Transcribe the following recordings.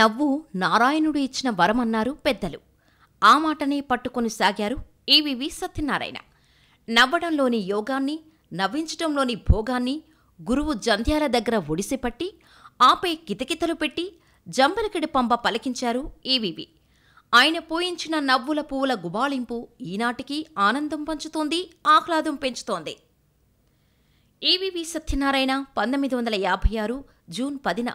నవ్వు నారాయణుడు ఇచ్చిన వరమన్నారు పెద్దలు ఆ మాటనే పట్టుకొని సాగారు ఈవివి సత్యనారాయణ నవ్వడంలోని యోగాన్ని నవ్వించటంలోని భోగాన్ని గురువు జంధ్యాల దగ్గర ఒడిసిపట్టి ఆపై కితకితలు పెట్టి జంబలకిడి పంబ పలికించారు ఈవివి ఆయన పోయించిన నవ్వుల పువ్వుల గుబాళింపు ఈనాటికి ఆనందం పంచుతోంది ఆహ్లాదం పెంచుతోంది ఈవివి సత్యనారాయణ పంతొమ్మిది వందల యాభై ఆరు జూన్ పదిన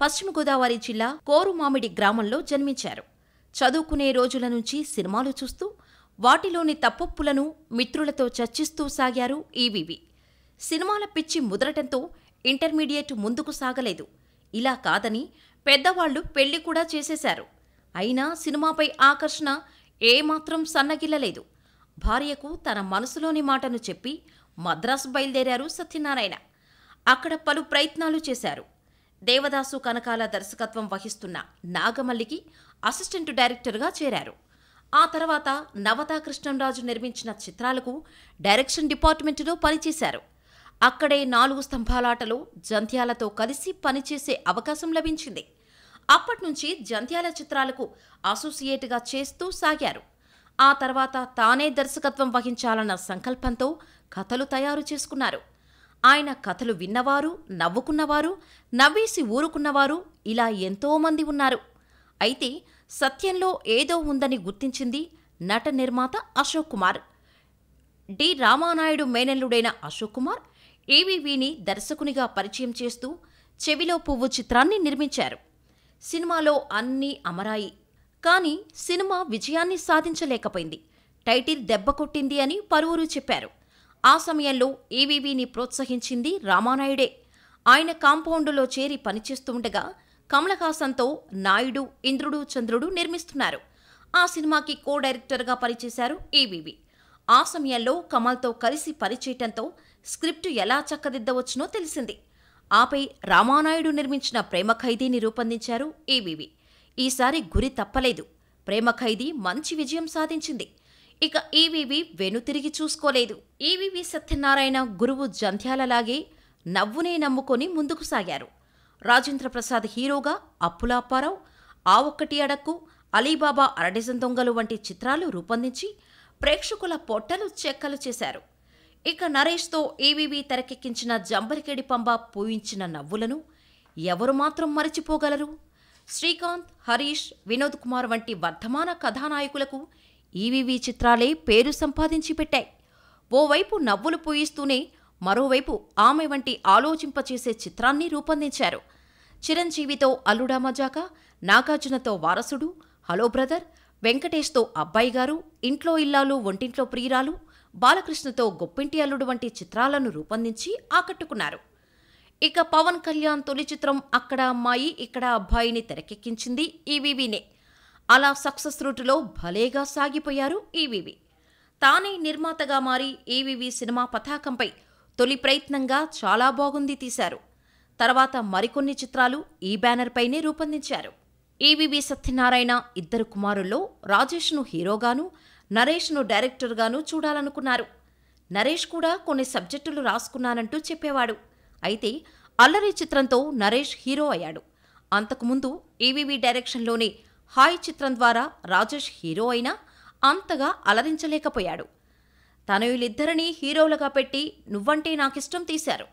పశ్చిమ గోదావరి జిల్లా కోరుమామిడి గ్రామంలో జన్మించారు చదువుకునే రోజుల నుంచి సినిమాలు చూస్తూ వాటిలోని తప్పొప్పులను మిత్రులతో చర్చిస్తూ సాగారు ఈవివి సినిమాల పిచ్చి ముదరటంతో ఇంటర్మీడియట్ ముందుకు సాగలేదు ఇలా కాదని పెద్దవాళ్లు పెళ్లి కూడా చేసేశారు అయినా సినిమాపై ఆకర్షణ ఏమాత్రం సన్నగిల్లలేదు భార్యకు తన మనసులోని మాటను చెప్పి మద్రాసు బయలుదేరారు సత్యనారాయణ అక్కడ పలు ప్రయత్నాలు చేశారు దేవదాసు కనకాల దర్శకత్వం వహిస్తున్న నాగమల్లికి అసిస్టెంట్ డైరెక్టర్గా చేరారు ఆ తర్వాత నవతా కృష్ణంరాజు నిర్మించిన చిత్రాలకు డైరెక్షన్ డిపార్ట్మెంటులో పనిచేశారు అక్కడే నాలుగు స్తంభాలాటలో జంధ్యాలతో కలిసి పనిచేసే అవకాశం లభించింది అప్పట్నుంచి జంధ్యాల చిత్రాలకు అసోసియేట్గా చేస్తూ సాగారు ఆ తర్వాత తానే దర్శకత్వం వహించాలన్న సంకల్పంతో కథలు తయారు చేసుకున్నారు ఆయన కథలు విన్నవారు నవ్వుకున్నవారు నవ్వేసి ఊరుకున్నవారు ఇలా ఎంతోమంది ఉన్నారు అయితే సత్యంలో ఏదో ఉందని గుర్తించింది నట నిర్మాత అశోక్ కుమార్ డి రామానాయుడు మేనల్లుడైన అశోక్ కుమార్ ఏవీవీని దర్శకునిగా పరిచయం చేస్తూ చెవిలో పువ్వు చిత్రాన్ని నిర్మించారు సినిమాలో అన్నీ అమరాయి కానీ సినిమా విజయాన్ని సాధించలేకపోయింది టైటిల్ దెబ్బకొట్టింది అని పలువురు చెప్పారు ఆ సమయంలో ఏవీవీని ప్రోత్సహించింది రామానాయుడే ఆయన కాంపౌండులో చేరి పనిచేస్తుండగా కమలహాసన్తో నాయుడు ఇంద్రుడు చంద్రుడు నిర్మిస్తున్నారు ఆ సినిమాకి కో డైరెక్టర్గా పనిచేశారు ఏవీవి ఆ సమయంలో కమల్తో కలిసి పనిచేయటంతో స్క్రిప్టు ఎలా చక్కదిద్దవచ్చునో తెలిసింది ఆపై రామానాయుడు నిర్మించిన ప్రేమ ఖైదీని రూపొందించారు ఏవీవి ఈసారి గురి తప్పలేదు ప్రేమ ఖైదీ మంచి విజయం సాధించింది ఇక ఈవీవి వెనుతిరిగి చూసుకోలేదు ఈవీవి సత్యనారాయణ గురువు జంధ్యాలలాగే నవ్వునే నమ్ముకొని ముందుకు సాగారు రాజేంద్ర ప్రసాద్ హీరోగా అప్పులాపారావు ఆ ఒక్కటి అడక్కు అలీబాబా అరడిజన్ దొంగలు వంటి చిత్రాలు రూపొందించి ప్రేక్షకుల పొట్టలు చెక్కలు చేశారు ఇక నరేష్తో ఏవివి తెరకెక్కించిన జంబరికెడి పంబ పూయించిన నవ్వులను ఎవరు మాత్రం మరచిపోగలరు శ్రీకాంత్ హరీష్ వినోద్ కుమార్ వంటి వర్ధమాన కథానాయకులకు ఈవీవీ చిత్రాలే పేరు సంపాదించి పెట్టాయి ఓవైపు నవ్వులు పూయిస్తూనే మరోవైపు ఆమె వంటి ఆలోచింపచేసే చిత్రాన్ని రూపొందించారు చిరంజీవితో అల్లుడా మజాకా నాగార్జునతో వారసుడు హలో బ్రదర్ వెంకటేష్తో అబ్బాయి గారు ఇంట్లో ఇల్లాలు ఒంటింట్లో ప్రియురాలు బాలకృష్ణతో గొప్పింటి అల్లుడు వంటి చిత్రాలను రూపొందించి ఆకట్టుకున్నారు ఇక పవన్ కళ్యాణ్ తొలి చిత్రం అక్కడ అమ్మాయి ఇక్కడ అబ్బాయిని తెరకెక్కించింది ఈవీవీనే అలా సక్సెస్ రూటులో భలేగా సాగిపోయారు ఈవీవీ తానే నిర్మాతగా మారి ఈవీవీ సినిమా పతాకంపై తొలి ప్రయత్నంగా చాలా బాగుంది తీశారు తర్వాత మరికొన్ని చిత్రాలు ఈ బ్యానర్పైనే రూపొందించారు ఈవీవి సత్యనారాయణ ఇద్దరు కుమారుల్లో రాజేష్ను హీరోగాను నరేష్ను డైరెక్టర్గాను చూడాలనుకున్నారు నరేష్ కూడా కొన్ని సబ్జెక్టులు రాసుకున్నానంటూ చెప్పేవాడు అయితే అల్లరి చిత్రంతో నరేష్ హీరో అయ్యాడు అంతకుముందు ఈవీవీ డైరెక్షన్లోనే హాయ్ చిత్రం ద్వారా రాజేష్ హీరో అయినా అంతగా అలరించలేకపోయాడు తనయులిద్దరినీ హీరోలుగా పెట్టి నువ్వంటే నాకిష్టం తీశారు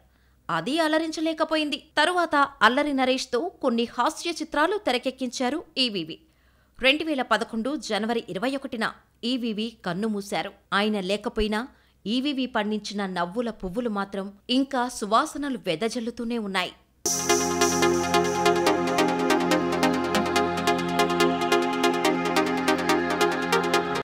అది అలరించలేకపోయింది తరువాత అల్లరి నరేష్తో కొన్ని హాస్య చిత్రాలు తెరకెక్కించారు ఈవీవి రెండు వేల పదకొండు జనవరి ఇరవై ఒకటిన ఈవీవి కన్నుమూశారు ఆయన లేకపోయినా ఈవీవి పండించిన నవ్వుల పువ్వులు మాత్రం ఇంకా సువాసనలు వెదజల్లుతూనే ఉన్నాయి